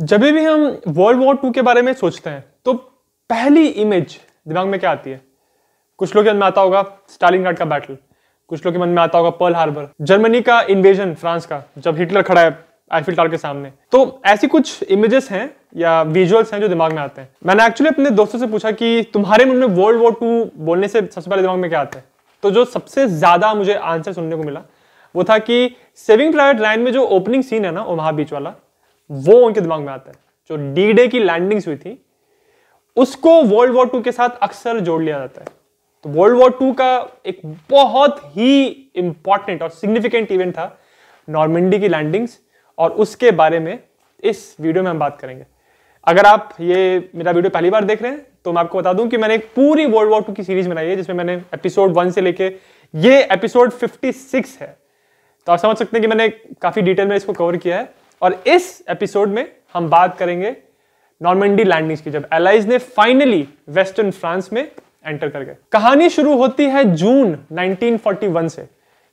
जब भी हम वर्ल्ड वॉर टू के बारे में सोचते हैं तो पहली इमेज दिमाग में क्या आती है कुछ लोग के मन में आता होगा स्टालिन का बैटल कुछ लोग के मन में आता होगा पर्ल हार्बर जर्मनी का इन्वेजन फ्रांस का जब हिटलर खड़ा है आईफिल टावर के सामने तो ऐसी कुछ इमेजेस हैं या विजुअल्स हैं जो दिमाग में आते हैं मैंने एक्चुअली अपने दोस्तों से पूछा कि तुम्हारे मन में वर्ल्ड वॉर टू बोलने से सबसे पहले दिमाग में क्या आता है तो जो सबसे ज्यादा मुझे आंसर सुनने को मिला वो था कि सेविंग प्राइवेट लाइन में जो ओपनिंग सीन है ना ओमाहा बीच वाला वो उनके दिमाग में आता है जो डी डे की लैंडिंग्स हुई थी उसको वर्ल्ड वॉर टू के साथ अक्सर जोड़ लिया जाता है तो वर्ल्ड वॉर टू का एक बहुत ही इंपॉर्टेंट और सिग्निफिकेंट इवेंट था नॉर्मेंडी की लैंडिंग्स और उसके बारे में इस वीडियो में हम बात करेंगे अगर आप ये मेरा वीडियो पहली बार देख रहे हैं तो मैं आपको बता दूं कि मैंने एक पूरी वर्ल्ड वॉर टू की सीरीज बनाई है जिसमें मैंने एपिसोड वन से लेके ये एपिसोड 56 है तो आप समझ सकते हैं कि मैंने काफ़ी डिटेल में इसको कवर किया है और इस एपिसोड में हम बात करेंगे नॉर्मेंडी लैंडिंग्स की जब एलाइज ने फाइनली वेस्टर्न फ्रांस में एंटर कर गए कहानी शुरू होती है जून 1941 से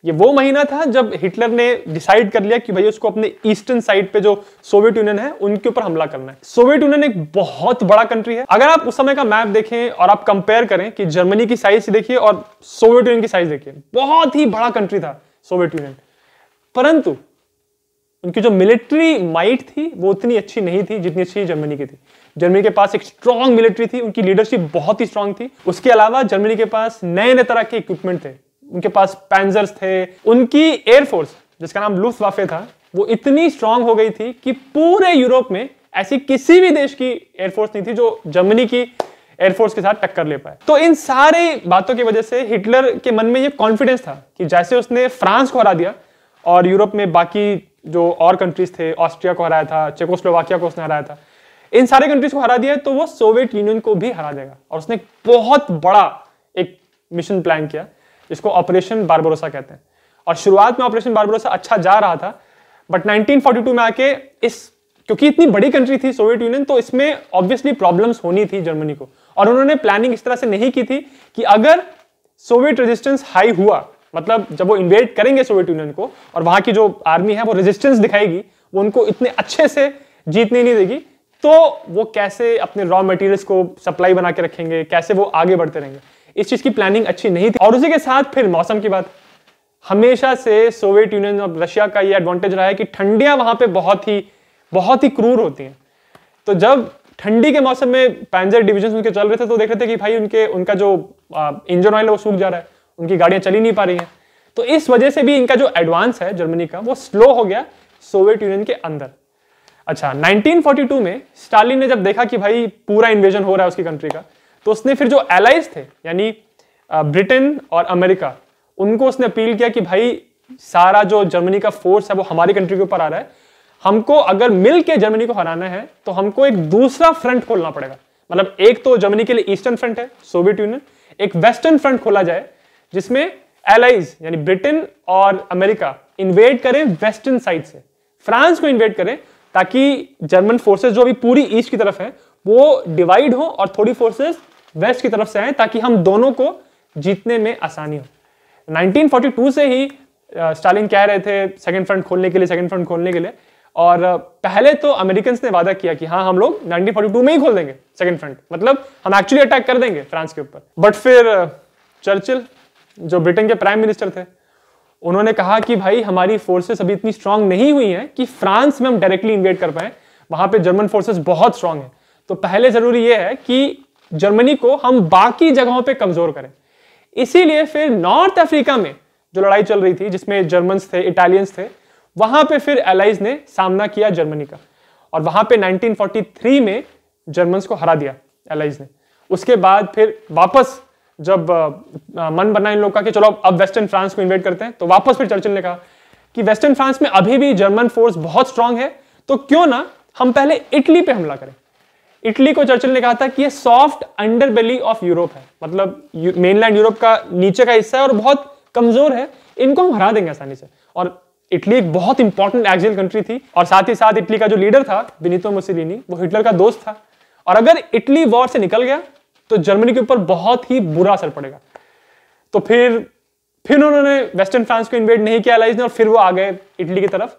ये वो महीना था जब हिटलर ने डिसाइड कर लिया कि भाई उसको अपने ईस्टर्न साइड पे जो सोवियत यूनियन है उनके ऊपर हमला करना है सोवियत यूनियन एक बहुत बड़ा कंट्री है अगर आप उस समय का मैप देखें और आप कंपेयर करें कि जर्मनी की साइज देखिए और सोवियत यूनियन की साइज देखिए बहुत ही बड़ा कंट्री था सोवियत यूनियन परंतु उनकी जो मिलिट्री माइट थी वो उतनी अच्छी नहीं थी जितनी अच्छी जर्मनी की थी जर्मनी के पास एक स्ट्रांग मिलिट्री थी उनकी लीडरशिप बहुत ही स्ट्रांग थी उसके अलावा जर्मनी के पास नए नए तरह के इक्विपमेंट थे उनके पास पैंजर्स थे उनकी एयरफोर्स जिसका नाम लुफ वाफे था वो इतनी स्ट्रांग हो गई थी कि पूरे यूरोप में ऐसी किसी भी देश की एयरफोर्स नहीं थी जो जर्मनी की एयरफोर्स के साथ टक्कर ले पाए तो इन सारे बातों की वजह से हिटलर के मन में ये कॉन्फिडेंस था कि जैसे उसने फ्रांस को हरा दिया और यूरोप में बाकी जो और कंट्रीज थे ऑस्ट्रिया को हराया था चेकोस्लोवाकिया को उसने हराया था इन सारे कंट्रीज को हरा दिया तो वो सोवियत यूनियन को भी हरा देगा और उसने बहुत बड़ा एक मिशन प्लान किया जिसको ऑपरेशन बारबरोसा कहते हैं और शुरुआत में ऑपरेशन बारबरोसा अच्छा जा रहा था बट 1942 में आके इस क्योंकि इतनी बड़ी कंट्री थी सोवियत यूनियन तो इसमें ऑब्वियसली प्रॉब्लम्स होनी थी जर्मनी को और उन्होंने प्लानिंग इस तरह से नहीं की थी कि अगर सोवियत रेजिस्टेंस हाई हुआ मतलब जब वो इन्वेट करेंगे सोवियत यूनियन को और वहां की जो आर्मी है वो रेजिस्टेंस दिखाएगी वो उनको इतने अच्छे से जीतने नहीं देगी तो वो कैसे अपने रॉ मटेरियल्स को सप्लाई बना के रखेंगे कैसे वो आगे बढ़ते रहेंगे इस चीज की प्लानिंग अच्छी नहीं थी और उसी के साथ फिर मौसम की बात हमेशा से सोवियत यूनियन और रशिया का ये एडवांटेज रहा है कि ठंडियां वहां पे बहुत ही बहुत ही क्रूर होती हैं तो जब ठंडी के मौसम में पैंजर डिविजन उनके चल रहे थे तो देख रहे थे कि भाई उनके उनका जो इंजन ऑयल है वो सूख जा रहा है उनकी गाड़ियां चली नहीं पा रही हैं तो इस वजह से भी इनका जो एडवांस है जर्मनी का वो स्लो हो गया सोवियत यूनियन के अंदर अच्छा 1942 में स्टालिन ने जब देखा कि भाई पूरा इन्वेजन हो रहा है उसकी कंट्री का तो उसने फिर जो एलाइज थे यानी ब्रिटेन और अमेरिका उनको उसने अपील किया कि भाई सारा जो जर्मनी का फोर्स है वो हमारी कंट्री के ऊपर आ रहा है हमको अगर मिल के जर्मनी को हराना है तो हमको एक दूसरा फ्रंट खोलना पड़ेगा मतलब एक तो जर्मनी के लिए ईस्टर्न फ्रंट है सोवियत यूनियन एक वेस्टर्न फ्रंट खोला जाए जिसमें एलाइज यानी ब्रिटेन और अमेरिका इन्वेट करें वेस्टर्न साइड से फ्रांस को इन्वेट करें ताकि जर्मन फोर्सेस जो अभी पूरी ईस्ट की तरफ है वो डिवाइड हो और थोड़ी फोर्सेस वेस्ट की तरफ से आए ताकि हम दोनों को जीतने में आसानी हो 1942 से ही स्टालिन कह रहे थे सेकेंड फ्रंट खोलने के लिए सेकेंड फ्रंट खोलने के लिए और पहले तो अमेरिकन ने वादा किया कि हाँ हम लोग 1942 में ही खोल देंगे सेकेंड फ्रंट मतलब हम एक्चुअली अटैक कर देंगे फ्रांस के ऊपर बट फिर चर्चिल जो ब्रिटेन के प्राइम मिनिस्टर थे उन्होंने कहा कि भाई हमारी फोर्सेस अभी इतनी स्ट्रांग नहीं हुई हैं कि फ्रांस में हम डायरेक्टली इन्वेट कर पाए वहां पे जर्मन फोर्सेस बहुत स्ट्रांग है तो पहले जरूरी यह है कि जर्मनी को हम बाकी जगहों पे कमजोर करें इसीलिए फिर नॉर्थ अफ्रीका में जो लड़ाई चल रही थी जिसमें जर्मन थे इटालियंस थे वहां पे फिर एलाइज ने सामना किया जर्मनी का और वहां पे 1943 में जर्मन्स को हरा दिया एलाइज ने उसके बाद फिर वापस जब आ, मन बना इन लोग का कि चलो अब वेस्टर्न फ्रांस को इन्वेट करते हैं तो वापस फिर चर्चिल ने कहा कि वेस्टर्न फ्रांस में अभी भी जर्मन फोर्स बहुत स्ट्रांग है तो क्यों ना हम पहले इटली पे हमला करें इटली को चर्चिल ने कहा था कि ये सॉफ्ट अंडरबेली ऑफ यूरोप है मतलब मेनलैंड यूरोप का नीचे का हिस्सा है और बहुत कमजोर है इनको हम हरा देंगे आसानी से और इटली एक बहुत इंपॉर्टेंट एक्जियल कंट्री थी और साथ ही साथ इटली का जो लीडर था बिनीतो मुसिलिनी वो हिटलर का दोस्त था और अगर इटली वॉर से निकल गया तो जर्मनी के ऊपर बहुत ही बुरा असर पड़ेगा तो फिर फिर उन्होंने वेस्टर्न फ्रांस को इन्वेट नहीं किया अलाइज ने और फिर वो आ गए इटली की तरफ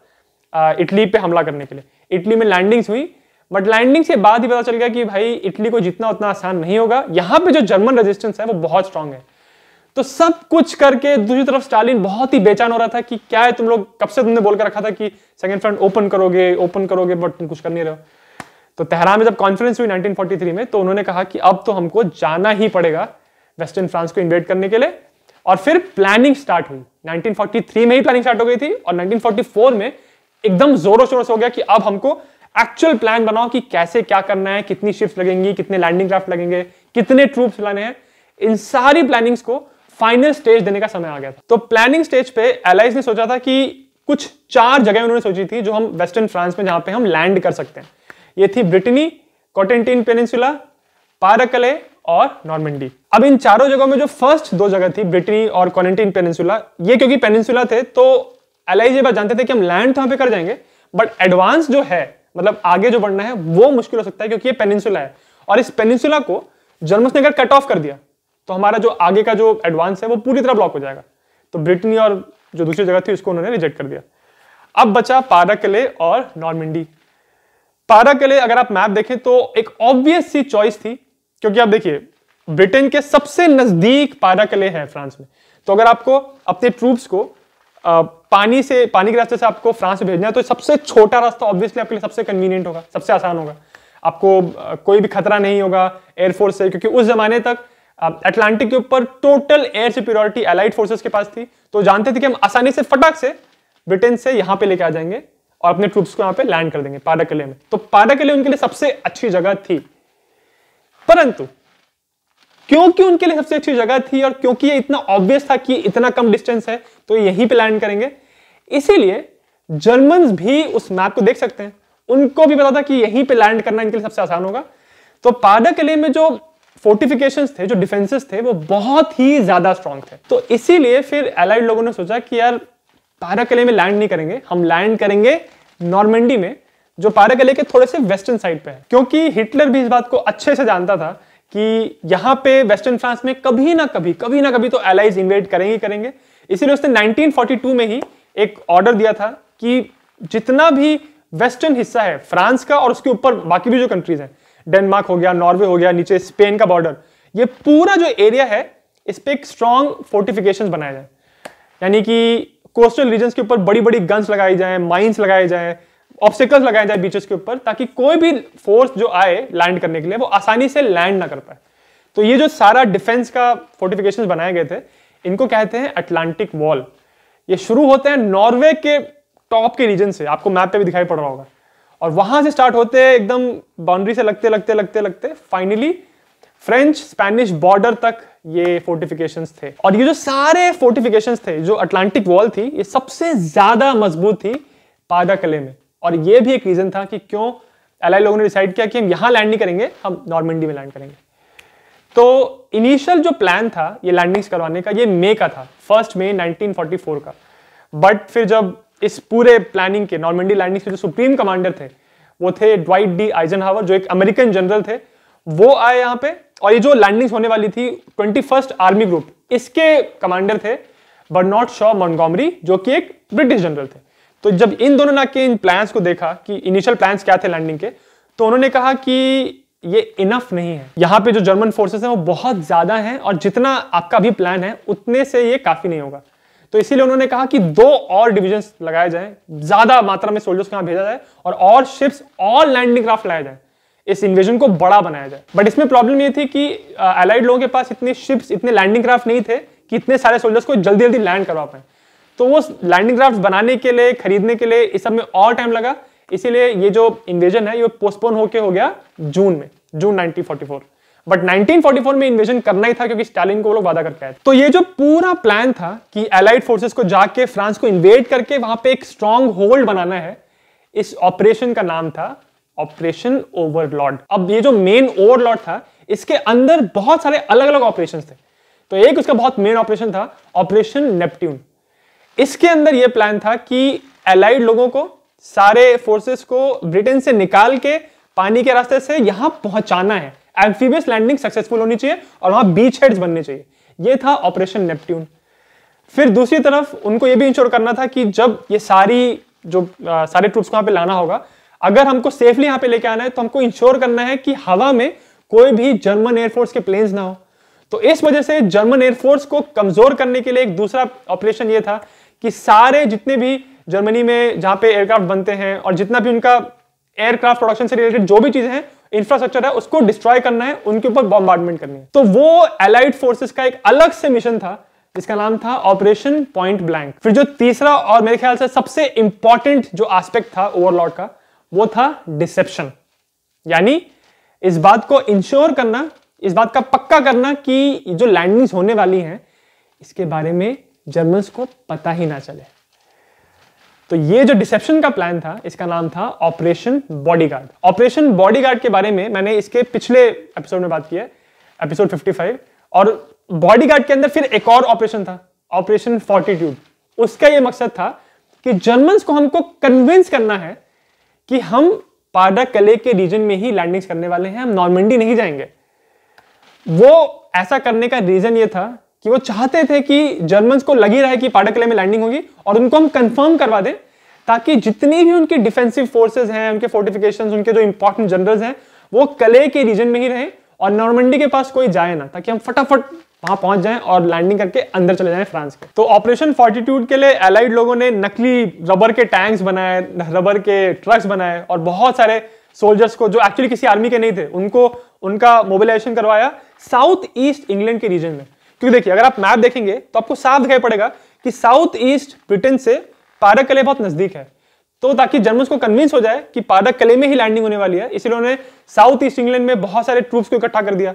आ, इटली पे हमला करने के लिए इटली में लैंडिंग्स हुई बट लैंडिंग से बाद ही पता चल गया कि भाई इटली को जितना उतना आसान नहीं होगा यहाँ पे जो जर्मन रेजिस्टेंस है वो बहुत स्ट्रांग है तो सब कुछ करके दूसरी तरफ स्टालिन बहुत ही बेचैन हो रहा था कि क्या है तुम लोग कब से तुमने बोलकर रखा था कि सेकंड फ्रंट ओपन करोगे ओपन करोगे बट तुम कुछ कर नहीं रहे हो तो तेहरान में जब कॉन्फ्रेंस हुई 1943 में तो उन्होंने कहा कि अब तो हमको जाना ही पड़ेगा वेस्टर्न फ्रांस को इन्वेट करने के लिए और फिर प्लानिंग स्टार्ट हुई 1943 में ही प्लानिंग स्टार्ट हो गई थी और 1944 में एकदम जोरों शोरों से हो गया कि अब हमको एक्चुअल प्लान बनाओ कि कैसे क्या करना है कितनी शिप्स लगेंगी कितने लैंडिंग क्राफ्ट लगेंगे कितने ट्रूप्स लाने हैं इन सारी प्लानिंग्स को फाइनल स्टेज देने का समय आ गया था तो प्लानिंग स्टेज पे एलाइज ने सोचा था कि कुछ चार जगह उन्होंने सोची थी जो हम वेस्टर्न फ्रांस में जहां पे हम लैंड कर सकते हैं ये थी ब्रिटनी कॉटेंटीन पेनिनसुला पारकले और नॉर्मेंडी अब इन चारों जगहों में जो फर्स्ट दो जगह थी ब्रिटनी और कॉरेंटीन पेनिनसुला ये क्योंकि पेनिनसुला थे तो एलाइज बात जानते थे कि हम लैंड तो वहां पर कर जाएंगे बट एडवांस जो है मतलब आगे जो बढ़ना है वो मुश्किल हो सकता है क्योंकि ये पेनिनसुला है और इस पेनिनसुला को जर्मस ने अगर कट ऑफ कर दिया तो हमारा जो आगे का जो एडवांस है वो पूरी तरह ब्लॉक हो जाएगा तो ब्रिटनी और जो दूसरी जगह थी उसको उन्होंने रिजेक्ट कर दिया अब बचा पारकले और नॉर्मेंडी पारा के लिए अगर आप मैप देखें तो एक ऑब्वियस सी चॉइस थी क्योंकि आप देखिए ब्रिटेन के सबसे नजदीक पारा लिए है फ्रांस में तो अगर आपको अपने ट्रूप्स को आ, पानी से पानी के रास्ते से आपको फ्रांस में भेजना है तो सबसे छोटा रास्ता ऑब्वियसली आपके लिए सबसे कन्वीनियंट होगा सबसे आसान होगा आपको कोई भी खतरा नहीं होगा एयरफोर्स से क्योंकि उस जमाने तक अटलांटिक के ऊपर total air security allied forces के पास थी तो जानते थे कि हम आसानी से फटाक से ब्रिटेन से यहां पे लेके आ जाएंगे और अपने ट्रूप्स को यहां पे लैंड कर देंगे पाडाकले में तो किले उनके लिए सबसे अच्छी जगह थी परंतु क्योंकि उनके लिए सबसे अच्छी जगह थी और क्योंकि ये इतना ऑब्वियस था कि इतना कम डिस्टेंस है तो यहीं पे लैंड करेंगे इसीलिए जर्मन भी उस मैप को देख सकते हैं उनको भी पता था कि यहीं पे लैंड करना इनके लिए सबसे आसान होगा तो पाडा किले में जो फोर्टिफिकेशंस थे जो डिफेंसेस थे वो बहुत ही ज्यादा स्ट्रांग थे तो इसीलिए फिर एलाइड लोगों ने सोचा कि यार पाराकले में लैंड नहीं करेंगे हम लैंड करेंगे नॉर्मेंडी में जो पाराकले के थोड़े से वेस्टर्न साइड पे है क्योंकि हिटलर भी इस बात को अच्छे से जानता था कि यहाँ पे वेस्टर्न फ्रांस में कभी ना कभी कभी ना कभी तो एलाइज इन्वेट करेंगे करेंगे इसीलिए उसने 1942 में ही एक ऑर्डर दिया था कि जितना भी वेस्टर्न हिस्सा है फ्रांस का और उसके ऊपर बाकी भी जो कंट्रीज हैं डेनमार्क हो गया नॉर्वे हो गया नीचे स्पेन का बॉर्डर ये पूरा जो एरिया है इस पर एक स्ट्रांग फोर्टिफिकेशन बनाया जाए यानी कि कोस्टल रीजन के ऊपर बड़ी बड़ी गन्स लगाई जाए माइन्स लगाए जाए ऑब्स्टिकल्स लगाए जाए बीचेस के ऊपर ताकि कोई भी फोर्स जो आए लैंड करने के लिए वो आसानी से लैंड ना कर पाए तो ये जो सारा डिफेंस का फोर्टिफिकेशन बनाए गए थे इनको कहते हैं अटलांटिक वॉल ये शुरू होते हैं नॉर्वे के टॉप के रीजन से आपको मैप पे भी दिखाई पड़ रहा होगा और वहां से स्टार्ट होते हैं एकदम बाउंड्री से लगते लगते लगते लगते फाइनली फ्रेंच स्पेनिश बॉर्डर तक ये फोर्टिफिकेशंस थे और ये जो सारे फोर्टिफिकेशंस थे जो अटलांटिक वॉल थी ये सबसे ज्यादा मजबूत थी पादा कले में और ये भी एक रीजन था कि क्यों एलाई लोगों ने डिसाइड किया कि हम यहां लैंड नहीं करेंगे हम नॉर्मेंडी में लैंड करेंगे तो इनिशियल जो प्लान था ये लैंडिंग्स करवाने का ये मे का था फर्स्ट मे 1944 का बट फिर जब इस पूरे प्लानिंग के नॉर्मेंडी लैंडिंग्स के जो सुप्रीम कमांडर थे वो थे ड्वाइट डी आइजन जो एक अमेरिकन जनरल थे वो आए यहाँ पे और ये जो लैंडिंग्स होने वाली थी ट्वेंटी आर्मी ग्रुप इसके कमांडर थे बर्नॉट शॉ मॉनगॉमरी जो कि एक ब्रिटिश जनरल थे तो जब इन दोनों ना के इन प्लान्स को देखा कि इनिशियल प्लान्स क्या थे लैंडिंग के तो उन्होंने कहा कि ये इनफ नहीं है यहाँ पे जो जर्मन फोर्सेस हैं वो बहुत ज्यादा हैं और जितना आपका भी प्लान है उतने से ये काफी नहीं होगा तो इसीलिए उन्होंने कहा कि दो और डिविजन लगाए जाए ज्यादा मात्रा में सोल्जर्स को यहाँ भेजा जाए और और शिप्स और लैंडिंग क्राफ्ट लाए जाए इस इन्वेजन को बड़ा बनाया जाए बट इसमें प्रॉब्लम ये थी कि अलाइड लोगों के पास इतने शिप्स इतने लैंडिंग क्राफ्ट नहीं थे कि इतने सारे सोल्जर्स को जल्दी जल्दी लैंड करवा पाए तो वो लैंडिंग क्राफ्ट बनाने के लिए खरीदने के लिए इस सब में और टाइम लगा इसीलिए ये जो इन्वेजन है ये पोस्टपोन होके हो गया जून में जून नाइनटीन बट नाइनटीन में इन्वेजन करना ही था क्योंकि स्टालिन को वो लोग वादा करके आए तो ये जो पूरा प्लान था कि अलाइड फोर्सेस को जाके फ्रांस को इन्वेड करके वहां पर एक स्ट्रांग होल्ड बनाना है इस ऑपरेशन का नाम था ऑपरेशन ओवरलॉड अब ये जो मेन ओवरलॉड था इसके अंदर बहुत सारे अलग अलग ऑपरेशन थे तो एक उसका बहुत मेन ऑपरेशन था ऑपरेशन नेपट्ट्यून इसके अंदर यह प्लान था कि एलाइड लोगों को सारे फोर्सेस को ब्रिटेन से निकाल के पानी के रास्ते से यहां पहुंचाना है एम्फीबियस लैंडिंग सक्सेसफुल होनी चाहिए और वहां बीच हेड्स बनने चाहिए यह था ऑपरेशन नेपट्ट्यून फिर दूसरी तरफ उनको यह भी इंश्योर करना था कि जब ये सारी जो आ, सारे ट्रूप्स को वहां पे लाना होगा अगर हमको सेफली यहां पे लेके आना है तो हमको इंश्योर करना है कि हवा में कोई भी जर्मन एयरफोर्स के प्लेन्स ना हो तो इस वजह से जर्मन एयरफोर्स को कमजोर करने के लिए एक दूसरा ऑपरेशन ये था कि सारे जितने भी जर्मनी में जहां पे एयरक्राफ्ट बनते हैं और जितना भी उनका एयरक्राफ्ट प्रोडक्शन से रिलेटेड जो भी चीजें हैं इंफ्रास्ट्रक्चर है उसको डिस्ट्रॉय करना है उनके ऊपर बॉम्बार्डमेंट करनी है तो वो एलाइड फोर्सेस का एक अलग से मिशन था जिसका नाम था ऑपरेशन पॉइंट ब्लैंक फिर जो तीसरा और मेरे ख्याल से सबसे इंपॉर्टेंट जो एस्पेक्ट था ओवरलॉर्ड का वो था डिसेप्शन यानी इस बात को इंश्योर करना इस बात का पक्का करना कि जो लैंडिंग्स होने वाली हैं इसके बारे में जर्मन्स को पता ही ना चले तो ये जो डिसेप्शन का प्लान था इसका नाम था ऑपरेशन बॉडीगार्ड ऑपरेशन बॉडीगार्ड के बारे में मैंने इसके पिछले एपिसोड में बात की है एपिसोड 55 और बॉडीगार्ड के अंदर फिर एक और ऑपरेशन था ऑपरेशन फोर्टीट्यूड उसका ये मकसद था कि जर्मन्स को हमको कन्विंस करना है कि हम पाडा कले के रीजन में ही लैंडिंग्स करने वाले हैं हम नॉर्मेंडी नहीं जाएंगे वो ऐसा करने का रीजन ये था कि वो चाहते थे कि जर्मन को लगी रहे कि पाडा कले में लैंडिंग होगी और उनको हम कंफर्म करवा दें ताकि जितनी भी उनकी डिफेंसिव फोर्सेज हैं उनके फोर्टिफिकेशन उनके जो इंपॉर्टेंट जनरल्स हैं वो कले के रीजन में ही रहे और नॉर्मंडी के पास कोई जाए ना ताकि हम फटाफट वहां पहुंच जाएं और लैंडिंग करके अंदर चले जाएं फ्रांस के तो ऑपरेशन फोर्टीट्यूड के लिए एलाइड लोगों ने नकली रबर के टैंक्स बनाए रबर के ट्रक्स बनाए और बहुत सारे सोल्जर्स को जो एक्चुअली किसी आर्मी के नहीं थे उनको उनका मोबिलाइजेशन करवाया साउथ ईस्ट इंग्लैंड के रीजन में क्योंकि देखिए अगर आप मैप देखेंगे तो आपको साफ दिखाई पड़ेगा कि साउथ ईस्ट ब्रिटेन से पारक कले बहुत नजदीक है तो ताकि जर्मन को कन्विंस हो जाए कि पारक कले में ही लैंडिंग होने वाली है इसलिए उन्होंने साउथ ईस्ट इंग्लैंड में बहुत सारे ट्रूप्स को इकट्ठा कर दिया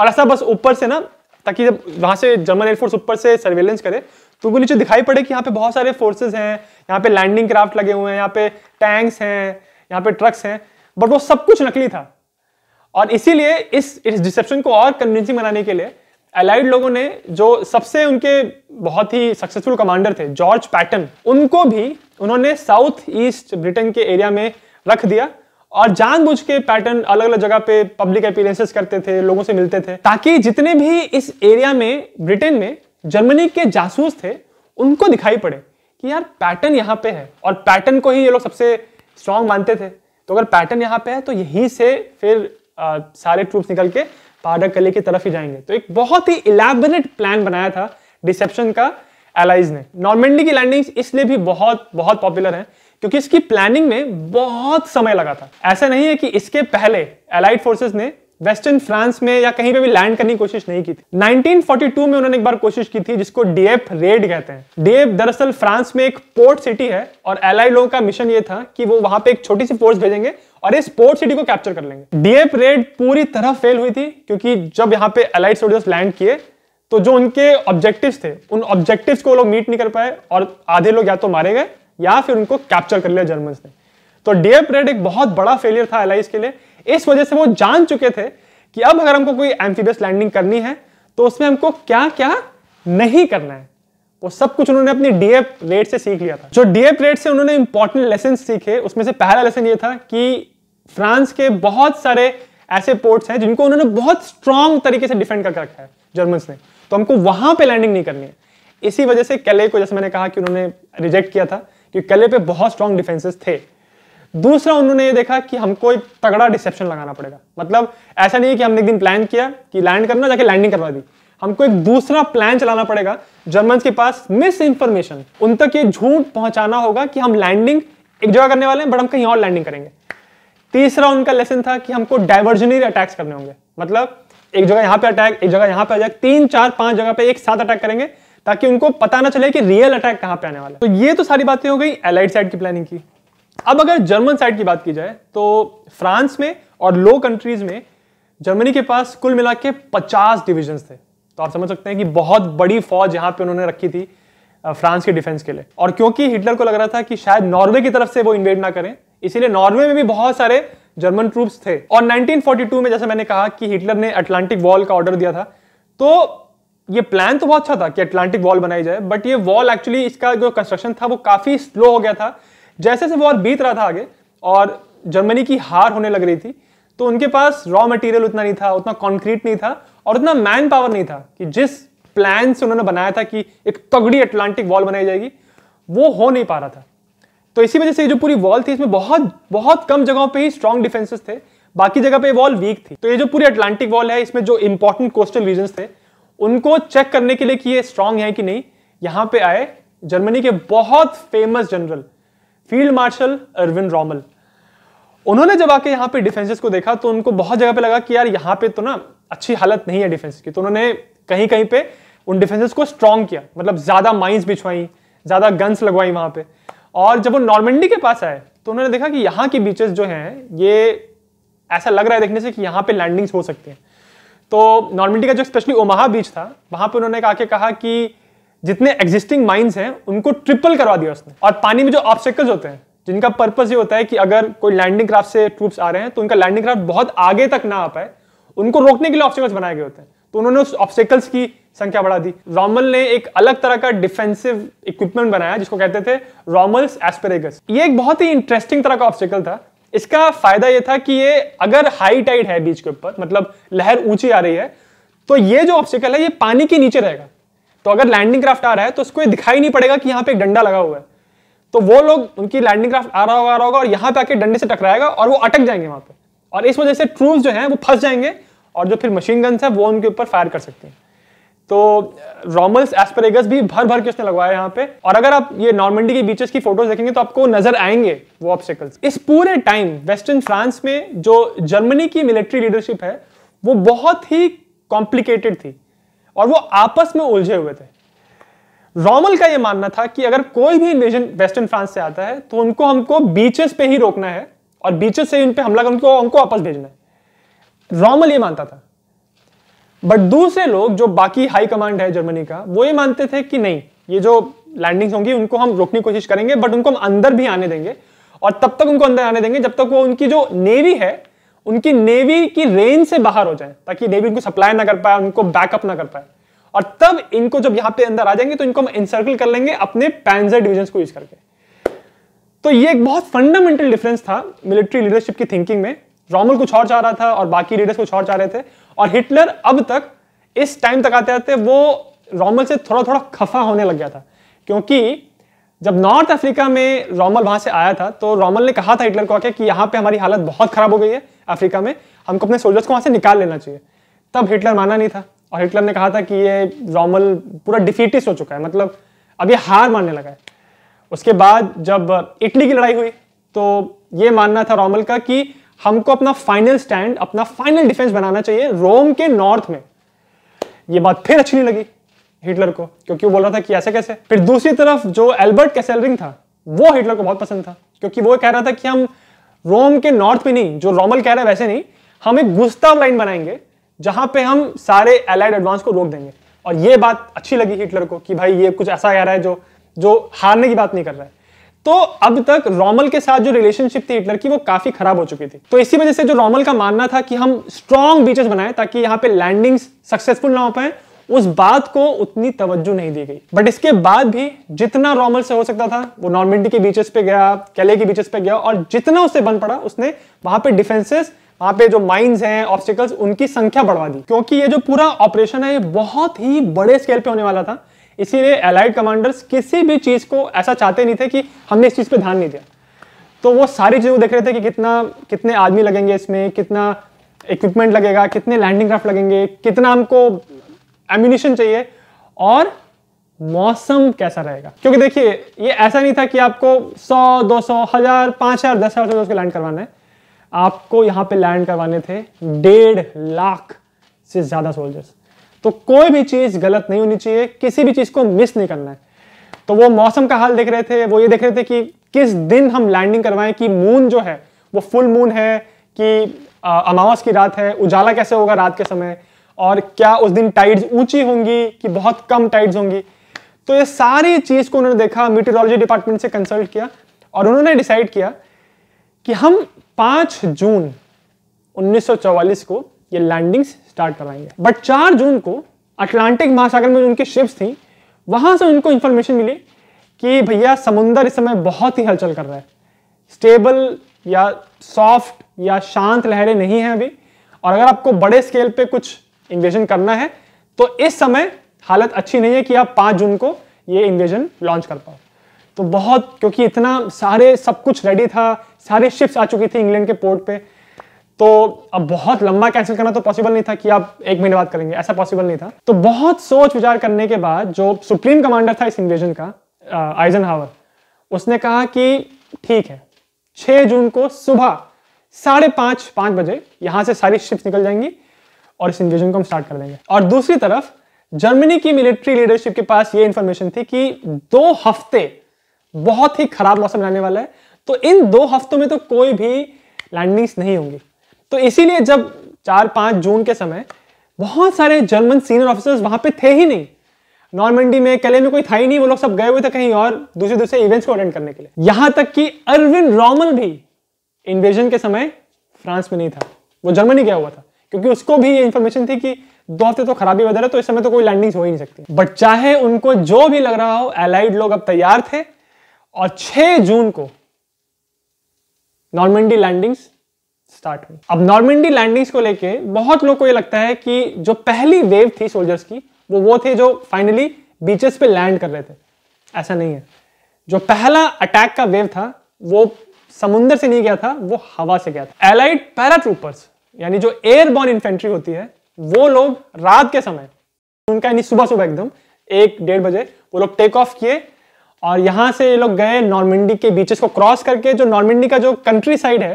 और ऐसा बस ऊपर से ना ताकि जब वहाँ से जर्मन एयरफोर्स ऊपर से सर्वेलेंस करे तो उनको नीचे दिखाई पड़े कि यहाँ पे बहुत सारे फोर्सेज हैं यहाँ पे लैंडिंग क्राफ्ट लगे हुए हैं यहाँ पे टैंक्स हैं यहाँ पे ट्रक्स हैं बट वो सब कुछ नकली था और इसीलिए इस इस डिसेप्शन को और कन्विंसिंग बनाने के लिए अलाइड लोगों ने जो सबसे उनके बहुत ही सक्सेसफुल कमांडर थे जॉर्ज पैटन उनको भी उन्होंने साउथ ईस्ट ब्रिटेन के एरिया में रख दिया और जानबूझ के पैटर्न अलग अलग जगह पे पब्लिक अपीरेंसेस करते थे लोगों से मिलते थे ताकि जितने भी इस एरिया में ब्रिटेन में जर्मनी के जासूस थे उनको दिखाई पड़े कि यार पैटर्न यहाँ पे है और पैटर्न को ही ये लोग सबसे स्ट्रांग मानते थे तो अगर पैटर्न यहाँ पे है तो यहीं से फिर आ, सारे ट्रूप्स निकल के पाडक कले की तरफ ही जाएंगे तो एक बहुत ही इलेबरेट प्लान बनाया था डिसेप्शन का एलाइज ने नॉर्मेंडी की लैंडिंग्स इसलिए भी बहुत बहुत पॉपुलर हैं क्योंकि इसकी प्लानिंग में बहुत समय लगा था ऐसा नहीं है कि इसके पहले एलाइड फोर्सेस ने वेस्टर्न फ्रांस में या कहीं पे भी लैंड करने की कोशिश नहीं की थी 1942 में उन्होंने एक बार कोशिश की थी जिसको डीएफ रेड कहते हैं डीएफ दरअसल फ्रांस में एक पोर्ट सिटी है और एलाइड लोगों का मिशन ये था कि वो वहां पे एक छोटी सी फोर्स भेजेंगे और इस पोर्ट सिटी को कैप्चर कर लेंगे डीएफ रेड पूरी तरह फेल हुई थी क्योंकि जब यहाँ पे एलाइड सोल्जर्स लैंड किए तो जो उनके ऑब्जेक्टिव थे उन ऑब्जेक्टिव को लोग मीट नहीं कर पाए और आधे लोग या तो मारे गए या फिर उनको कैप्चर कर लिया जर्मन ने तो डियर परेड एक बहुत बड़ा फेलियर था एलाइज के लिए इस वजह से वो जान चुके थे कि अब अगर हमको कोई एम्फीबियस लैंडिंग करनी है तो उसमें हमको क्या क्या नहीं करना है वो सब कुछ उन्होंने अपनी डीएफ रेट से सीख लिया था जो डीएफ रेट से उन्होंने इंपॉर्टेंट लेसन सीखे उसमें से पहला लेसन ये था कि फ्रांस के बहुत सारे ऐसे पोर्ट्स हैं जिनको उन्होंने बहुत स्ट्रांग तरीके से डिफेंड करके रखा है जर्मन ने तो हमको वहां पर लैंडिंग नहीं करनी है इसी वजह से कैले को जैसे मैंने कहा कि उन्होंने रिजेक्ट किया था कि कले पे बहुत स्ट्रांग डिफेंसेस थे दूसरा उन्होंने ये देखा कि हमको एक तगड़ा डिसेप्शन लगाना पड़ेगा मतलब ऐसा नहीं है कि हमने एक दिन प्लान किया कि लैंड करना जाके लैंडिंग करवा दी हमको एक दूसरा प्लान चलाना पड़ेगा जर्मन के पास मिस इन्फॉर्मेशन उन तक ये झूठ पहुंचाना होगा कि हम लैंडिंग एक जगह करने वाले हैं बट हम कहीं और लैंडिंग करेंगे तीसरा उनका लेसन था कि हमको डाइवर्जनरी अटैक्स करने होंगे मतलब एक जगह यहां पे अटैक एक जगह यहां पे अटैक तीन चार पांच जगह पे एक साथ अटैक करेंगे ताकि उनको पता ना चले कि रियल अटैक कहां पे आने वाला है तो ये तो सारी बातें हो गई एलाइड साइड की प्लानिंग की अब अगर जर्मन साइड की बात की जाए तो फ्रांस में और लो कंट्रीज में जर्मनी के पास कुल मिला के पचास डिविजन थे तो आप समझ सकते हैं कि बहुत बड़ी फौज यहां पे उन्होंने रखी थी फ्रांस के डिफेंस के लिए और क्योंकि हिटलर को लग रहा था कि शायद नॉर्वे की तरफ से वो इन्वेड ना करें इसीलिए नॉर्वे में भी बहुत सारे जर्मन ट्रूप्स थे और 1942 में जैसे मैंने कहा कि हिटलर ने अटलांटिक वॉल का ऑर्डर दिया था तो ये प्लान तो बहुत अच्छा था कि अटलांटिक वॉल बनाई जाए बट ये वॉल एक्चुअली इसका जो कंस्ट्रक्शन था वो काफ़ी स्लो हो गया था जैसे जैसे वॉर बीत रहा था आगे और जर्मनी की हार होने लग रही थी तो उनके पास रॉ मटेरियल उतना नहीं था उतना कॉन्क्रीट नहीं था और उतना मैन पावर नहीं था कि जिस प्लान से उन्होंने बनाया था कि एक तगड़ी अटलांटिक वॉल बनाई जाएगी वो हो नहीं पा रहा था तो इसी वजह से जो पूरी वॉल थी इसमें बहुत बहुत कम जगहों पे ही स्ट्रॉन्ग डिफेंसेस थे बाकी जगह पे वॉल वीक थी तो ये जो पूरी अटलांटिक वॉल है इसमें जो इंपॉर्टेंट कोस्टल रीजन थे उनको चेक करने के लिए कि ये स्ट्रांग है कि नहीं यहां पे आए जर्मनी के बहुत famous general field marshal Erwin Rommel उन्होंने जब आके यहां पे डिफेंसेस को देखा तो उनको बहुत जगह पे लगा कि यार यहां पे तो ना अच्छी हालत नहीं है डिफेंस की तो उन्होंने कहीं कहीं पे उन डिफेंसेस को स्ट्रांग किया मतलब ज्यादा माइंस बिछवाई ज्यादा गन्स लगवाई वहां पे और जब वो नॉर्मेंडी के पास आए तो उन्होंने देखा कि यहाँ की बीचेस जो हैं ये ऐसा लग रहा है देखने से कि यहाँ पे लैंडिंग्स हो सकती हैं तो नॉर्मिंडी का जो स्पेशली ओमाहा बीच था वहां पर उन्होंने आके कहा कि जितने एग्जिस्टिंग माइंस हैं उनको ट्रिपल करवा दिया उसने और पानी में जो ऑब्स्टेकल्स होते हैं जिनका पर्पज ये होता है कि अगर कोई लैंडिंग क्राफ्ट से ट्रूप्स आ रहे हैं तो उनका लैंडिंग क्राफ्ट बहुत आगे तक ना आ पाए उनको रोकने के लिए ऑब्स्टेकल्स बनाए गए होते हैं तो उन्होंने उस ऑब्स्टेकल्स की संख्या बढ़ा दी रोमल ने एक अलग तरह का डिफेंसिव इक्विपमेंट बनाया जिसको कहते थे रोमल्स एस्पेरेगस ये एक बहुत ही इंटरेस्टिंग तरह का ऑब्स्टेकल था इसका फायदा यह था कि ये अगर हाई टाइड है बीच के ऊपर मतलब लहर ऊंची आ रही है तो ये जो ऑप्शिकल है ये पानी के नीचे रहेगा तो अगर लैंडिंग क्राफ्ट आ रहा है तो उसको दिखाई नहीं पड़ेगा कि यहां पे एक डंडा लगा हुआ है तो वो लोग उनकी लैंडिंग क्राफ्ट आ रहा होगा आ रहा होगा और यहाँ पे आके डंडे से टकराएगा और वो अटक जाएंगे वहां पे और इस वजह से ट्रूज जो है वो फंस जाएंगे और जो फिर मशीन गन्स है वो उनके ऊपर फायर कर सकते हैं तो रॉमल्स uh, एस्परेगस भी भर भर के उसने लगवाया यहाँ पे और अगर आप ये नॉर्मेंडी के बीचेस की फोटोज देखेंगे तो आपको नजर आएंगे वो ऑब्स्टिकल्स इस पूरे टाइम वेस्टर्न फ्रांस में जो जर्मनी की मिलिट्री लीडरशिप है वो बहुत ही कॉम्प्लिकेटेड थी और वो आपस में उलझे हुए थे रॉमल का ये मानना था कि अगर कोई भी इन्वेजन वेस्टर्न फ्रांस से आता है तो उनको हमको बीचेस पे ही रोकना है और बीचेस से इन पे हमला कर उनको हमको वापस भेजना है रॉमल ये मानता था बट दूसरे लोग जो बाकी हाई कमांड है जर्मनी का वो ये मानते थे कि नहीं ये जो लैंडिंग्स होंगी उनको हम रोकने की कोशिश करेंगे बट उनको हम अंदर भी आने देंगे और तब तक उनको अंदर आने देंगे जब तक वो उनकी जो नेवी है उनकी नेवी की रेंज से बाहर हो जाए ताकि नेवी उनको सप्लाई ना कर पाए उनको बैकअप ना कर पाए और तब इनको जब यहां पे अंदर आ जाएंगे तो इनको हम इंसर्कल कर लेंगे अपने पैंजर डिविजन को यूज करके तो ये एक बहुत फंडामेंटल डिफरेंस था मिलिट्री लीडरशिप की थिंकिंग में रॉमल कुछ और चाह रहा था और बाकी लीडर्स कुछ और चाह रहे थे और हिटलर अब तक इस टाइम तक आते आते वो रोमल से थोड़ा थोड़ा खफा होने लग गया था क्योंकि जब नॉर्थ अफ्रीका में रोमल वहां से आया था तो रोमल ने कहा था हिटलर को आके कि यहाँ पे हमारी हालत बहुत खराब हो गई है अफ्रीका में हमको अपने सोल्जर्स को वहां से निकाल लेना चाहिए तब हिटलर माना नहीं था और हिटलर ने कहा था कि ये रोमल पूरा डिफीटिस हो चुका है मतलब अब ये हार मानने लगा है उसके बाद जब इटली की लड़ाई हुई तो ये मानना था रोमल का कि हमको अपना फाइनल स्टैंड अपना फाइनल डिफेंस बनाना चाहिए रोम के नॉर्थ में यह बात फिर अच्छी नहीं लगी हिटलर को क्योंकि वो बोल रहा था कि ऐसे कैसे फिर दूसरी तरफ जो एल्बर्ट कैसेलरिंग था वो हिटलर को बहुत पसंद था क्योंकि वो कह रहा था कि हम रोम के नॉर्थ में नहीं जो रोमल कह रहा है वैसे नहीं हम एक गुस्ताव लाइन बनाएंगे जहां पे हम सारे एलाइड एडवांस को रोक देंगे और ये बात अच्छी लगी हिटलर को कि भाई ये कुछ ऐसा कह रहा है जो जो हारने की बात नहीं कर रहा है तो अब तक रोमल के साथ जो रिलेशनशिप थी हिटलर की वो काफी खराब हो चुकी थी तो इसी वजह से जो रोमल का मानना था कि हम स्ट्रॉन्ग बीचेस बनाए ताकि यहाँ पे लैंडिंग सक्सेसफुल ना हो पाए उस बात को उतनी तवज्जो नहीं दी गई बट इसके बाद भी जितना रोमल से हो सकता था वो नॉर्मेंडी के बीचेस पे गया कैले के बीचेस पे गया और जितना उससे बन पड़ा उसने वहां पे डिफेंसेस वहां पे जो माइंस हैं ऑब्स्टिकल्स उनकी संख्या बढ़वा दी क्योंकि ये जो पूरा ऑपरेशन है ये बहुत ही बड़े स्केल पे होने वाला था इसीलिए एलाइड कमांडर्स किसी भी चीज को ऐसा चाहते नहीं थे कि हमने इस चीज पे ध्यान नहीं दिया तो वो सारी चीज़ें देख रहे थे कि कितना कितने आदमी लगेंगे इसमें कितना इक्विपमेंट लगेगा कितने लैंडिंग क्राफ्ट लगेंगे कितना हमको एम्यूनिशन चाहिए और मौसम कैसा रहेगा क्योंकि देखिए ये ऐसा नहीं था कि आपको 100, 200, हजार पाँच हजार दस हजार उसको लैंड करवाना है आपको यहाँ पे लैंड करवाने थे डेढ़ लाख से ज़्यादा सोल्जर्स तो कोई भी चीज गलत नहीं होनी चाहिए किसी भी चीज को मिस नहीं करना है तो वो मौसम का हाल देख रहे थे वो ये देख रहे थे कि किस दिन हम लैंडिंग करवाएं कि मून जो है वो फुल मून है कि अमावस की रात है उजाला कैसे होगा रात के समय और क्या उस दिन टाइड्स ऊंची होंगी कि बहुत कम टाइड्स होंगी तो ये सारी चीज को उन्होंने देखा मीटरोलॉजी डिपार्टमेंट से कंसल्ट किया और उन्होंने डिसाइड किया कि हम 5 जून 1944 को ये लैंडिंग्स स्टार्ट करवाएंगे बट चार जून को अटलांटिक महासागर में जो उनकी शिप्स थी वहां से उनको इन्फॉर्मेशन मिली कि भैया समुंदर इस समय बहुत ही हलचल कर रहा है स्टेबल या सॉफ्ट या शांत लहरें नहीं हैं अभी और अगर आपको बड़े स्केल पे कुछ इन्वेजन करना है तो इस समय हालत अच्छी नहीं है कि आप पाँच जून को ये इन्वेजन लॉन्च कर पाओ तो बहुत क्योंकि इतना सारे सब कुछ रेडी था सारे शिप्स आ चुकी थी इंग्लैंड के पोर्ट पे तो अब बहुत लंबा कैंसिल करना तो पॉसिबल नहीं था कि आप एक महीने बाद करेंगे ऐसा पॉसिबल नहीं था तो बहुत सोच विचार करने के बाद जो सुप्रीम कमांडर था इस इन्वेजन का आइजन हावर उसने कहा कि ठीक है 6 जून को सुबह साढ़े पाँच पाँच बजे यहाँ से सारी शिप्स निकल जाएंगी और इस इन्वेजन को हम स्टार्ट कर देंगे और दूसरी तरफ जर्मनी की मिलिट्री लीडरशिप के पास ये इन्फॉर्मेशन थी कि दो हफ्ते बहुत ही खराब मौसम रहने वाला है तो इन दो हफ्तों में तो कोई भी लैंडिंग्स नहीं होंगी तो इसीलिए जब चार पांच जून के समय बहुत सारे जर्मन सीनियर ऑफिसर्स वहां पे थे ही नहीं नॉर्मंडी में कले में कोई था ही नहीं वो लोग सब गए हुए थे कहीं और दूसरे दूसरे इवेंट्स को अटेंड करने के लिए यहां तक कि अरविंद रोमल भी इन्वेजन के समय फ्रांस में नहीं था वो जर्मनी गया हुआ था क्योंकि उसको भी ये इन्फॉर्मेशन थी कि दो हफ्ते तो खराबी वेदर है तो इस समय तो कोई लैंडिंग हो ही नहीं सकती बट चाहे उनको जो भी लग रहा हो एलाइड लोग अब तैयार थे और 6 जून को नॉर्मंडी लैंडिंग्स स्टार्ट हुई अब नॉर्मिंडी लैंडिंग्स को लेके बहुत लोग को ये लगता है कि जो पहली वेव थी सोल्जर्स की वो वो थे जो फाइनली बीचेस पे लैंड कर रहे थे ऐसा नहीं है जो पहला अटैक का वेव था वो समुंदर से नहीं गया था वो हवा से गया था एलाइड पैराट्रूपर्स यानी जो एयरबॉर्न इन्फेंट्री होती है वो लोग रात के समय उनका यानी सुबह सुबह एकदम एक डेढ़ बजे वो लोग टेक ऑफ किए और यहां से ये लोग गए नॉर्मिंडी के बीचेस को क्रॉस करके जो नॉर्मिंडी का जो कंट्री साइड है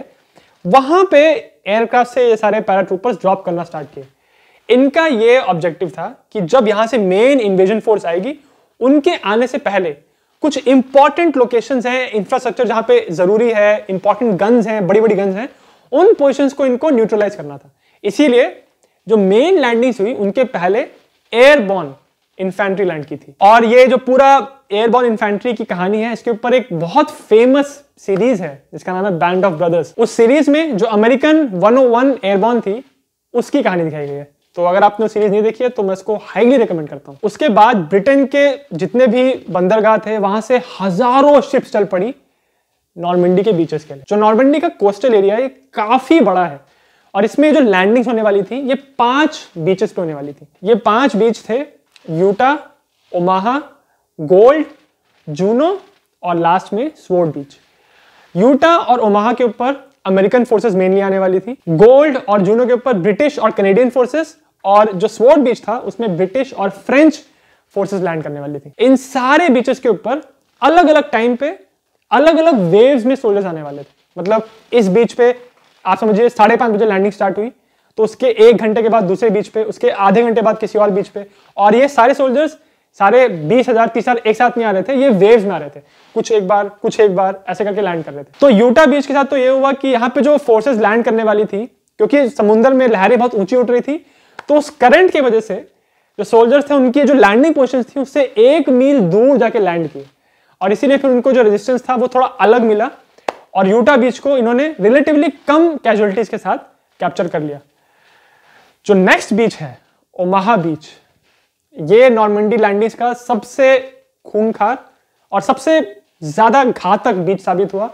वहां पे एयरक्राफ्ट से ये सारे पैराट्रूपर्स ड्रॉप करना स्टार्ट किए इनका ये ऑब्जेक्टिव था कि जब यहां से मेन इन्वेजन फोर्स आएगी उनके आने से पहले कुछ इंपॉर्टेंट लोकेशन है इंफ्रास्ट्रक्चर जहां पे जरूरी है इंपॉर्टेंट गन्स हैं बड़ी बड़ी गन्स हैं उन पोजिशन को इनको न्यूट्रलाइज करना था इसीलिए जो मेन लैंडिंग्स हुई उनके पहले एयरबॉर्न इन्फेंट्री लैंड की थी और ये जो पूरा एयरबॉर्न इन्फेंट्री की कहानी है इसके ऊपर एक बहुत फेमस सीरीज है जिसका नाम है बैंड ऑफ ब्रदर्स उस सीरीज में जो अमेरिकन 101 एयरबॉर्न थी उसकी कहानी दिखाई गई है तो अगर आपने सीरीज नहीं देखी है तो मैं इसको हाईली रिकमेंड करता हूँ उसके बाद ब्रिटेन के जितने भी बंदरगाह थे वहां से हजारों शिप्स चल पड़ी नॉर्मेंडी के बीचेस के लिए जो नॉर्मेंडी का कोस्टल एरिया है काफी बड़ा है और इसमें जो लैंडिंग्स होने वाली थी ये पांच बीचेस पे होने वाली थी ये पांच बीच थे यूटा ओमाहा गोल्ड जूनो और लास्ट में स्वोर्ड बीच यूटा और ओमाहा के ऊपर अमेरिकन फोर्सेस मेनली आने वाली थी गोल्ड और जूनो के ऊपर ब्रिटिश और कैनेडियन फोर्सेस और जो स्वोर्ड बीच था उसमें ब्रिटिश और फ्रेंच फोर्सेस लैंड करने वाली थी इन सारे बीचेस के ऊपर अलग अलग टाइम पे अलग अलग वेव्स में सोल्जर्स आने वाले थे मतलब इस बीच पे आप समझिए साढ़े पांच बजे लैंडिंग स्टार्ट हुई तो उसके एक घंटे के बाद दूसरे बीच पे उसके आधे घंटे बाद किसी और बीच पे और ये सारे सोल्जर्स सारे बीस हजार तीस हजार एक साथ नहीं आ रहे थे ये वेव्स में आ रहे थे कुछ एक बार कुछ एक बार ऐसे करके लैंड कर रहे थे तो यूटा बीच के साथ तो ये हुआ कि यहाँ पे जो फोर्सेस लैंड करने वाली थी क्योंकि समुद्र में लहरें बहुत ऊंची उठ रही थी तो उस करंट की वजह से जो सोल्जर्स थे उनकी जो लैंडिंग पोजिशन थी उससे एक मील दूर जाके लैंड की और इसीलिए फिर उनको जो रेजिस्टेंस था वो थोड़ा अलग मिला और यूटा बीच को इन्होंने रिलेटिवली कम कैजुअलिटीज के साथ कैप्चर कर लिया जो नेक्स्ट बीच है ओमाहा बीच ये नॉर्मेंडी लैंडिंग का सबसे खूनखार और सबसे ज्यादा घातक बीच साबित हुआ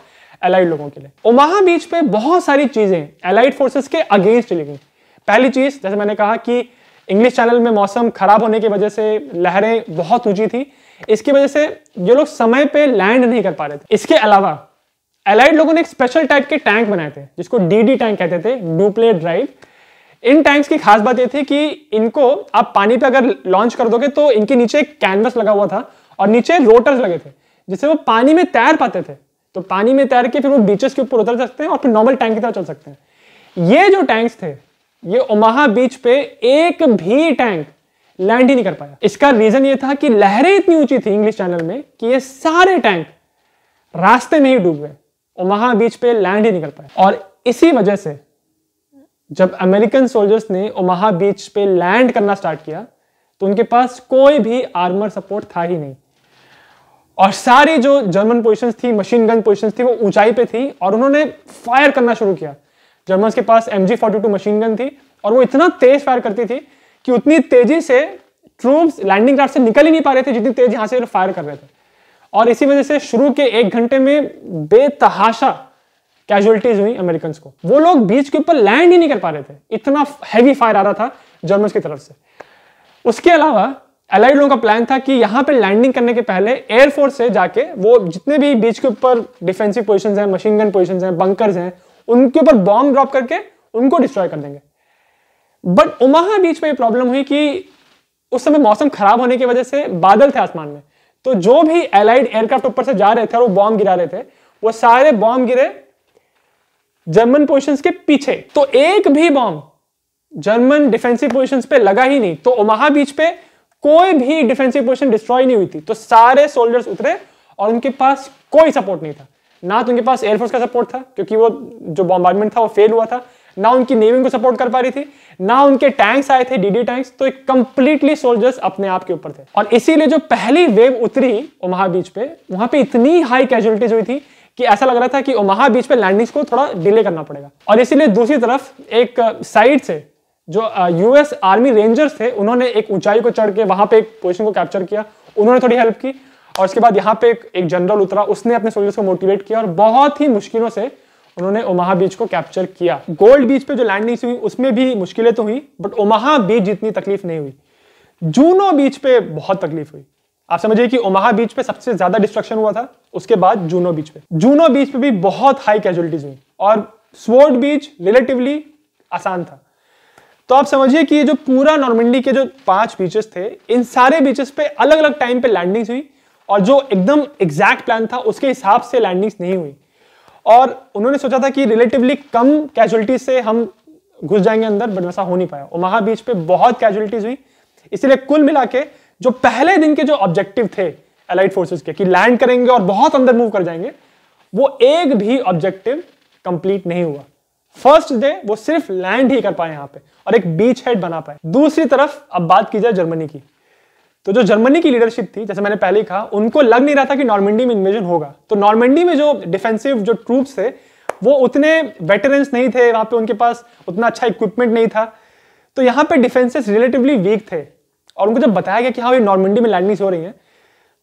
एलाइड लोगों के लिए ओमाहा बीच पे बहुत सारी चीजें एलाइड फोर्सेस के अगेंस्ट चली गई पहली चीज जैसे मैंने कहा कि इंग्लिश चैनल में मौसम खराब होने की वजह से लहरें बहुत ऊंची थी इसकी वजह से ये लोग समय पे लैंड नहीं कर पा रहे थे इसके अलावा एलाइड लोगों ने एक स्पेशल टाइप के टैंक बनाए थे जिसको डीडी टैंक कहते थे डुप्ले ड्राइव इन टैंक्स की खास बात यह थी कि इनको आप पानी पे अगर लॉन्च कर दोगे तो इनके नीचे एक कैनवस लगा हुआ था और नीचे रोटर्स लगे थे जिससे वो पानी में तैर पाते थे तो पानी में तैर के फिर वो बीचेस के ऊपर उतर सकते हैं और फिर नॉर्मल टैंक की तरह चल सकते हैं ये जो टैंक्स थे ये ओमाहा बीच पे एक भी टैंक लैंड ही नहीं कर पाया इसका रीजन ये था कि लहरें इतनी ऊंची थी इंग्लिश चैनल में कि ये सारे टैंक रास्ते में ही डूब गए ओमाहा बीच पे लैंड ही नहीं कर पाए और इसी वजह से जब अमेरिकन सोल्जर्स ने ओमाहा बीच पे लैंड करना स्टार्ट किया तो उनके पास कोई भी आर्मर सपोर्ट था ही नहीं और सारी जो जर्मन पोजिशंस थी मशीन गन पोजिशंस थी वो ऊंचाई पे थी और उन्होंने फायर करना शुरू किया जर्मन के पास एम जी मशीन गन थी और वो इतना तेज फायर करती थी कि उतनी तेजी से ट्रूप्स लैंडिंग कार्ड से निकल ही नहीं पा रहे थे जितनी तेज यहां से फायर कर रहे थे और इसी वजह से शुरू के एक घंटे में बेतहाशा कैजुअलिटीज हुई अमेरिकन को वो लोग बीच के ऊपर लैंड ही नहीं कर पा रहे थे इतना हैवी फायर आ रहा था जर्मन की तरफ से उसके अलावा एलाइड लोगों का प्लान था कि यहां पे लैंडिंग करने के पहले एयरफोर्स से जाके वो जितने भी बीच के ऊपर डिफेंसिव पोजिशन हैं मशीन गन पोजिशन हैं बंकर्स हैं उनके ऊपर बॉम्ब ड्रॉप करके उनको डिस्ट्रॉय कर देंगे बट उमाहा बीच में प्रॉब्लम हुई कि उस समय मौसम खराब होने की वजह से बादल थे आसमान में तो जो भी एलाइड एयरक्राफ्ट ऊपर से जा रहे थे और वो बॉम्ब गिरा रहे थे वो सारे बॉम्ब गिरे जर्मन पोजिशंस के पीछे तो एक भी बॉम्ब जर्मन डिफेंसिव पोजिशंस पे लगा ही नहीं तो ओमाहा बीच पे कोई भी डिफेंसिव पोजिशन डिस्ट्रॉय नहीं हुई थी तो सारे सोल्जर्स उतरे और उनके पास कोई सपोर्ट नहीं था ना तो उनके पास एयरफोर्स का सपोर्ट था क्योंकि वो जो बॉम्बार्डमेंट था वो फेल हुआ था ना उनकी नेवी को सपोर्ट कर पा रही थी ना उनके टैंक्स आए थे डीडी टैंक्स तो एक कंप्लीटली सोल्जर्स अपने आप के ऊपर थे और इसीलिए जो पहली वेव उतरी ओमाहा बीच पे वहां पे इतनी हाई कैजुअलिटीज हुई थी कि ऐसा लग रहा था कि ओमाहा बीच पर लैंडिंग्स को थोड़ा डिले करना पड़ेगा और इसीलिए दूसरी तरफ एक साइड से जो यूएस आर्मी रेंजर्स थे उन्होंने एक ऊंचाई को चढ़ के वहां पे एक पोजिशन को कैप्चर किया उन्होंने थोड़ी हेल्प की और उसके बाद यहाँ पे एक जनरल उतरा उसने अपने सोल्जर्स को मोटिवेट किया और बहुत ही मुश्किलों से उन्होंने ओमाहा बीच को कैप्चर किया गोल्ड बीच पे जो लैंडिंग्स हुई उसमें भी मुश्किलें तो हुई बट ओमाहा बीच जितनी तकलीफ नहीं हुई जूनो बीच पे बहुत तकलीफ हुई आप समझिए कि ओमाहा बीच पे सबसे ज्यादा डिस्ट्रक्शन हुआ था उसके बाद जूनो बीच पे जूनो बीच पे भी बहुत हाई कैजुअलिटीज हुई और स्वोर्ड बीच रिलेटिवली आसान था तो आप समझिए कि ये जो पूरा नॉर्मेंडी के जो पांच बीचेस थे इन सारे बीचेस पे अलग अलग टाइम पे लैंडिंग्स हुई और जो एकदम एग्जैक्ट प्लान था उसके हिसाब से लैंडिंग्स नहीं हुई और उन्होंने सोचा था कि रिलेटिवली कम कैजुअलिटीज से हम घुस जाएंगे अंदर बट वैसा हो नहीं पाया ओमाहा बीच पे बहुत कैजुअलिटीज हुई इसीलिए कुल मिला के जो पहले दिन के जो ऑब्जेक्टिव थे अलाइड फोर्सेस के कि लैंड करेंगे और बहुत अंदर मूव कर जाएंगे वो एक भी ऑब्जेक्टिव कंप्लीट नहीं हुआ फर्स्ट डे वो सिर्फ लैंड ही कर पाए यहां पे और एक बीच हेड बना पाए दूसरी तरफ अब बात की जाए जर्मनी की तो जो जर्मनी की लीडरशिप थी जैसे मैंने पहले कहा उनको लग नहीं रहा था कि नॉर्मेंडी में इन्वेजन होगा तो नॉर्मेंडी में जो डिफेंसिव जो ट्रूप्स थे वो उतने वेटरन्स नहीं थे वहां पे उनके पास उतना अच्छा इक्विपमेंट नहीं था तो यहाँ पे डिफेंसेस रिलेटिवली वीक थे और उनको जब बताया गया कि हाँ ये नॉर्मंडी में लैंडिंग्स हो रही हैं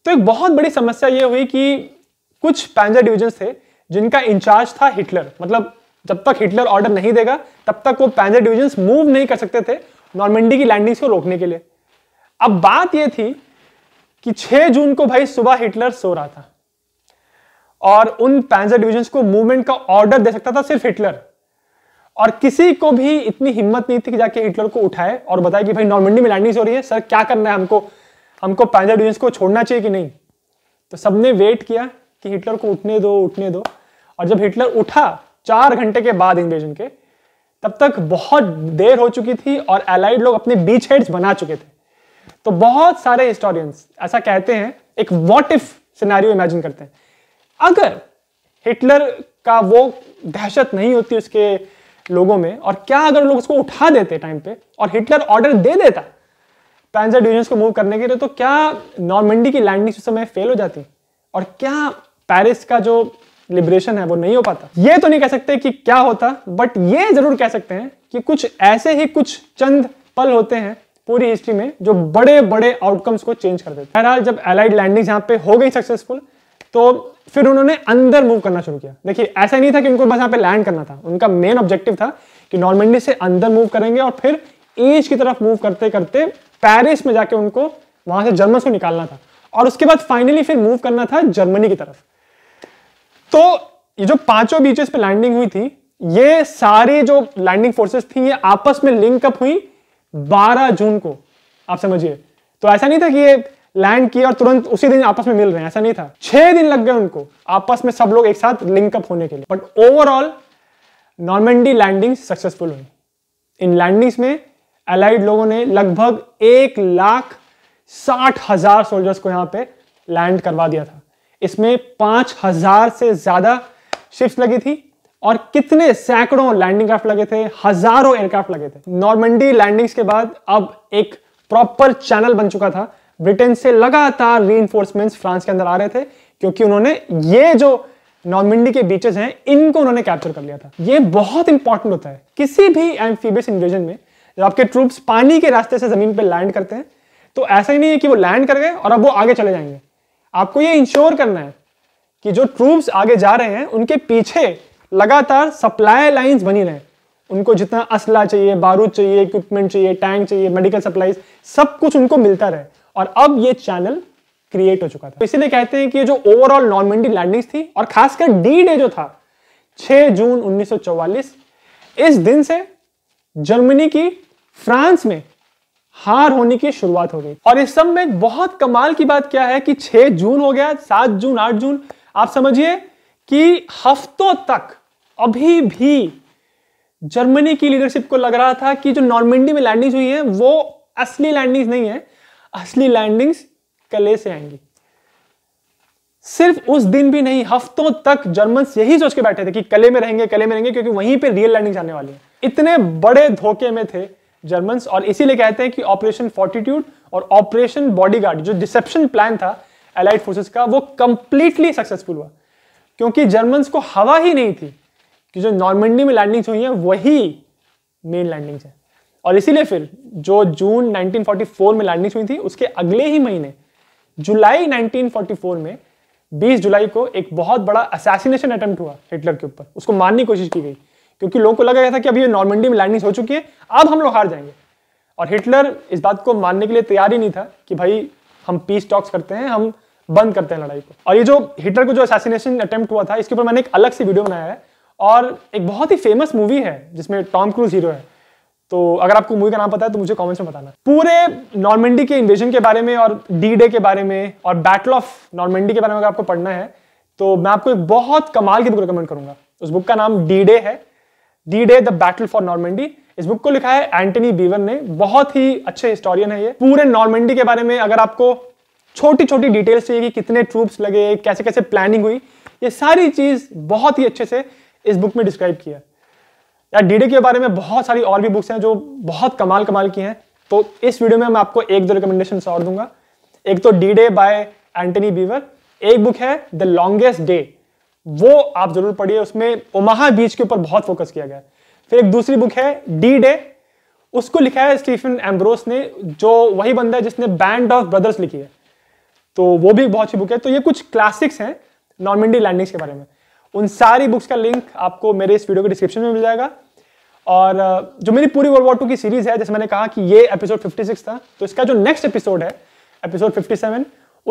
तो एक बहुत बड़ी समस्या ये हुई कि कुछ पैंजर डिविजन थे जिनका इंचार्ज था हिटलर मतलब जब तक हिटलर ऑर्डर नहीं देगा तब तक वो पैंजर डिविजन मूव नहीं कर सकते थे नॉर्मेंडी की लैंडिंग्स को रोकने के लिए अब बात यह थी कि 6 जून को भाई सुबह हिटलर सो रहा था और उन पैंजर डिविजन को मूवमेंट का ऑर्डर दे सकता था सिर्फ हिटलर और किसी को भी इतनी हिम्मत नहीं थी कि जाके हिटलर को उठाए और बताए कि भाई नॉर्मंडी में लैंडिंग हो रही है सर क्या करना है हमको हमको पैंजर डिवीजन को छोड़ना चाहिए कि नहीं तो सबने वेट किया कि हिटलर को उठने दो उठने दो और जब हिटलर उठा चार घंटे के बाद इन्वेजन के तब तक बहुत देर हो चुकी थी और एलाइड लोग अपने बीच हेड्स बना चुके थे तो बहुत सारे हिस्टोरियंस ऐसा कहते हैं एक वॉट इफ सिनेरियो इमेजिन करते हैं अगर हिटलर का वो दहशत नहीं होती उसके लोगों में और क्या अगर लोग उसको उठा देते टाइम पे और हिटलर ऑर्डर दे देता पैंसर डिवीजन को मूव करने के लिए तो क्या नॉर्मेंडी की लैंडिंग उस समय फेल हो जाती और क्या पेरिस का जो लिबरेशन है वो नहीं हो पाता ये तो नहीं कह सकते कि क्या होता बट ये जरूर कह सकते हैं कि कुछ ऐसे ही कुछ चंद पल होते हैं पूरी हिस्ट्री में जो बड़े बड़े आउटकम्स को चेंज कर देते हैं बहरहाल जब एलाइड लैंडिंग यहाँ पे हो गई सक्सेसफुल तो फिर उन्होंने अंदर मूव करना शुरू किया देखिए ऐसा नहीं था कि उनको बस यहाँ पे लैंड करना था उनका मेन ऑब्जेक्टिव था कि नॉर्मंडी से अंदर मूव करेंगे और फिर ईस्ट की तरफ मूव करते करते पेरिस में जाके उनको वहां से जर्मन को निकालना था और उसके बाद फाइनली फिर मूव करना था जर्मनी की तरफ तो ये जो पांचों बीचेस पे लैंडिंग हुई थी ये सारी जो लैंडिंग फोर्सेस थी ये आपस में लिंकअप हुई 12 जून को आप समझिए तो ऐसा नहीं था कि ये लैंड किया और तुरंत उसी दिन आपस में मिल रहे हैं ऐसा नहीं था छह दिन लग गए उनको आपस में सब लोग एक साथ लिंकअप होने के लिए but overall Normandy landing successful हुई इन लैंडिंग्स में अलाइड लोगों ने लगभग एक लाख साठ हजार सोल्जर्स को यहाँ पे लैंड करवा दिया था इसमें पांच हजार से ज्यादा शिप्स लगी थी और कितने सैकड़ों लैंडिंग क्राफ्ट लगे थे हजारों एयरक्राफ्ट लगे थे नॉर्मेंडी लैंडिंग्स के बाद अब एक प्रॉपर चैनल बन चुका था ब्रिटेन से लगातार री फ्रांस के अंदर आ रहे थे क्योंकि उन्होंने ये जो नॉर्मिंडी के बीचेस हैं इनको उन्होंने कैप्चर कर लिया था ये बहुत इंपॉर्टेंट होता है किसी भी एम्फीबियस इन्वेजन में जब आपके ट्रूप्स पानी के रास्ते से जमीन पर लैंड करते हैं तो ऐसा ही नहीं है कि वो लैंड कर गए और अब वो आगे चले जाएंगे आपको ये इंश्योर करना है कि जो ट्रूप्स आगे जा रहे हैं उनके पीछे लगातार सप्लाई लाइंस बनी रहे उनको जितना असला चाहिए बारूद चाहिए इक्विपमेंट चाहिए टैंक चाहिए मेडिकल सप्लाईज सब कुछ उनको मिलता रहे और अब ये चैनल क्रिएट हो चुका था तो इसीलिए कहते हैं कि जो ओवरऑल नॉर्मेंडी लैंडिंग्स थी और खासकर डी डे जो था 6 जून 1944 इस दिन से जर्मनी की फ्रांस में हार होने की शुरुआत हो गई और इस सब में बहुत कमाल की बात क्या है कि 6 जून हो गया 7 जून 8 जून आप समझिए कि हफ्तों तक अभी भी जर्मनी की लीडरशिप को लग रहा था कि जो नॉर्मेंडी में लैंडिंग हुई है वो असली लैंडिंग नहीं है असली लैंडिंग्स कले से आएंगी सिर्फ उस दिन भी नहीं हफ्तों तक जर्मन यही सोच के बैठे थे कि कले में रहेंगे कले में रहेंगे क्योंकि वहीं पे रियल लैंडिंग आने वाली है इतने बड़े धोखे में थे जर्मन और इसीलिए कहते हैं कि ऑपरेशन फोर्टिट्यूड और ऑपरेशन बॉडीगार्ड जो डिसेप्शन प्लान था एलाइड फोर्सेस का वो कंप्लीटली सक्सेसफुल हुआ क्योंकि जर्मन को हवा ही नहीं थी कि जो नॉर्मेंडी में लैंडिंग्स हुई हैं वही मेन लैंडिंग्स हैं और इसीलिए फिर जो जून 1944 में लैंडिंग हुई थी उसके अगले ही महीने जुलाई 1944 में 20 जुलाई को एक बहुत बड़ा असैसिनेशन अटेम्प्ट हुआ हिटलर के ऊपर उसको मारने की कोशिश की गई क्योंकि लोगों को लगा गया था कि अभी नॉर्मेंडी में लैंडिंग हो चुकी है अब हम लोग हार जाएंगे और हिटलर इस बात को मानने के लिए तैयार ही नहीं था कि भाई हम पीस टॉक्स करते हैं हम बंद करते हैं लड़ाई को और ये जो हिटलर को जो असैसिनेशन अटेम्प्ट हुआ था इसके ऊपर मैंने एक अलग से वीडियो बनाया है और एक बहुत ही फेमस मूवी है जिसमें टॉम क्रूज हीरो है तो अगर आपको मूवी का नाम पता है तो मुझे कमेंट्स में बताना पूरे नॉर्मेंडी के इन्वेजन के बारे में और डी डे के बारे में और बैटल ऑफ नॉर्मेंडी के बारे में अगर आपको पढ़ना है तो मैं आपको एक बहुत कमाल की बुक रिकमेंड करूंगा उस बुक का नाम डी डे है D Day the battle for Normandy इस बुक को लिखा है एंटनी बीवन ने बहुत ही अच्छे हिस्टोरियन है ये पूरे नॉर्मेंडी के बारे में अगर आपको छोटी छोटी डिटेल्स चाहिए कि कितने ट्रूप्स लगे कैसे कैसे प्लानिंग हुई ये सारी चीज़ बहुत ही अच्छे से इस बुक में डिस्क्राइब किया या डीडी के बारे में बहुत सारी और भी बुक्स हैं जो बहुत कमाल कमाल की हैं तो इस वीडियो में मैं आपको एक दो रिकमेंडेशन और दूंगा एक तो D Day by Antony Beevor एक बुक है द लॉन्गेस्ट डे वो आप जरूर पढ़िए उसमें ओमाहा बीच के ऊपर बहुत फोकस किया गया है फिर एक दूसरी बुक है डी डे उसको लिखा है स्टीफन एम्ब्रोस ने जो वही बंदा है जिसने बैंड ऑफ ब्रदर्स लिखी है तो वो भी बहुत अच्छी बुक है तो ये कुछ क्लासिक्स हैं नॉर्मेंडी लैंडिंग्स के बारे में उन सारी बुक्स का लिंक आपको मेरे इस वीडियो के डिस्क्रिप्शन में मिल जाएगा और जो मेरी पूरी वर्ल्ड वॉर टू की सीरीज है जैसे मैंने कहा कि ये एपिसोड 56 था तो इसका जो नेक्स्ट एपिसोड है एपिसोड 57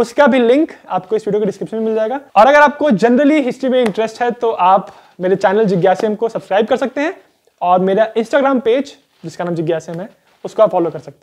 उसका भी लिंक आपको इस वीडियो के डिस्क्रिप्शन में मिल जाएगा और अगर आपको जनरली हिस्ट्री में इंटरेस्ट है तो आप मेरे चैनल जिज्ञासम को सब्सक्राइब कर सकते हैं और मेरा इंस्टाग्राम पेज जिसका नाम जिज्ञासम है उसको आप फॉलो कर सकते हैं